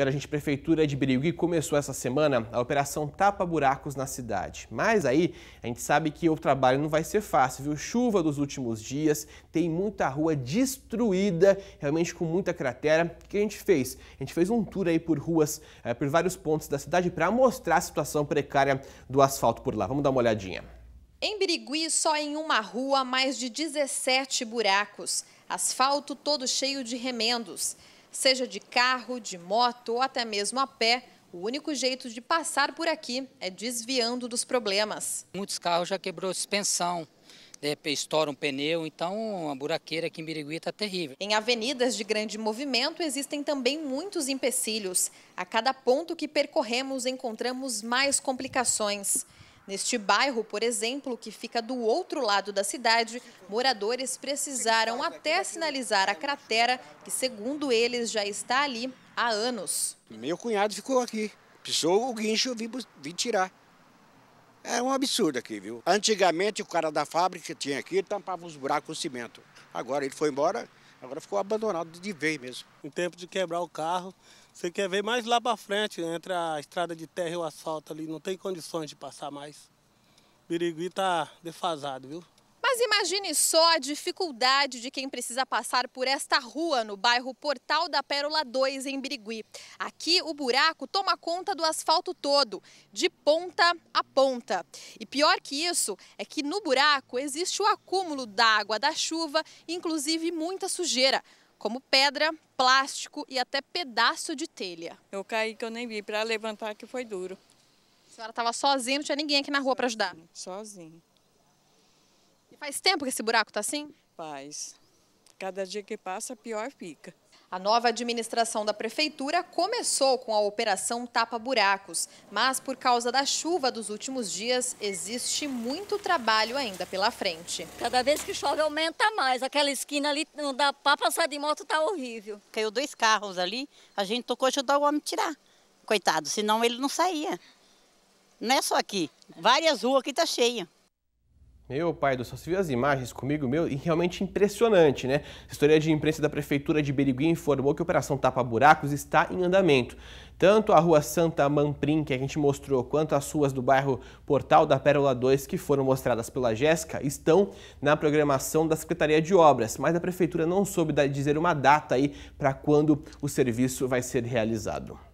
E a gente prefeitura de Birigui começou essa semana a operação Tapa Buracos na cidade. Mas aí a gente sabe que o trabalho não vai ser fácil, viu? Chuva dos últimos dias, tem muita rua destruída, realmente com muita cratera. O que a gente fez? A gente fez um tour aí por ruas, é, por vários pontos da cidade para mostrar a situação precária do asfalto por lá. Vamos dar uma olhadinha. Em Birigui, só em uma rua, mais de 17 buracos. Asfalto todo cheio de remendos. Seja de carro, de moto ou até mesmo a pé, o único jeito de passar por aqui é desviando dos problemas. Muitos carros já quebrou suspensão, estoura um pneu, então a buraqueira aqui em Birigui está terrível. Em avenidas de grande movimento existem também muitos empecilhos. A cada ponto que percorremos encontramos mais complicações. Neste bairro, por exemplo, que fica do outro lado da cidade, moradores precisaram até sinalizar a cratera, que segundo eles já está ali há anos. Meu cunhado ficou aqui, pisou o guincho e vim tirar. É um absurdo aqui, viu? Antigamente o cara da fábrica que tinha aqui tampava os buracos com cimento. Agora ele foi embora, agora ficou abandonado de vez mesmo. Em tempo de quebrar o carro, você quer ver mais lá para frente, entre a estrada de terra e o asfalto ali, não tem condições de passar mais. Birigui está defasado, viu? Mas imagine só a dificuldade de quem precisa passar por esta rua no bairro Portal da Pérola 2, em Birigui. Aqui, o buraco toma conta do asfalto todo, de ponta a ponta. E pior que isso é que no buraco existe o acúmulo da água da chuva, inclusive muita sujeira como pedra, plástico e até pedaço de telha. Eu caí que eu nem vi, para levantar que foi duro. A senhora estava sozinha, não tinha ninguém aqui na rua para ajudar? Sozinha. E faz tempo que esse buraco está assim? Faz. Cada dia que passa, pior fica. A nova administração da prefeitura começou com a operação Tapa Buracos, mas por causa da chuva dos últimos dias, existe muito trabalho ainda pela frente. Cada vez que chove aumenta mais, aquela esquina ali não dá para passar de moto, tá horrível. Caiu dois carros ali, a gente tocou ajudar o homem a tirar. Coitado, senão ele não saía. Não é só aqui, várias ruas aqui tá cheia. Meu pai, do céu, você viu as imagens comigo, meu, e realmente impressionante, né? A história de imprensa da Prefeitura de Berigui informou que a Operação Tapa Buracos está em andamento. Tanto a rua Santa Mamprim, que a gente mostrou, quanto as ruas do bairro Portal da Pérola 2, que foram mostradas pela Jéssica, estão na programação da Secretaria de Obras, mas a Prefeitura não soube dizer uma data aí para quando o serviço vai ser realizado.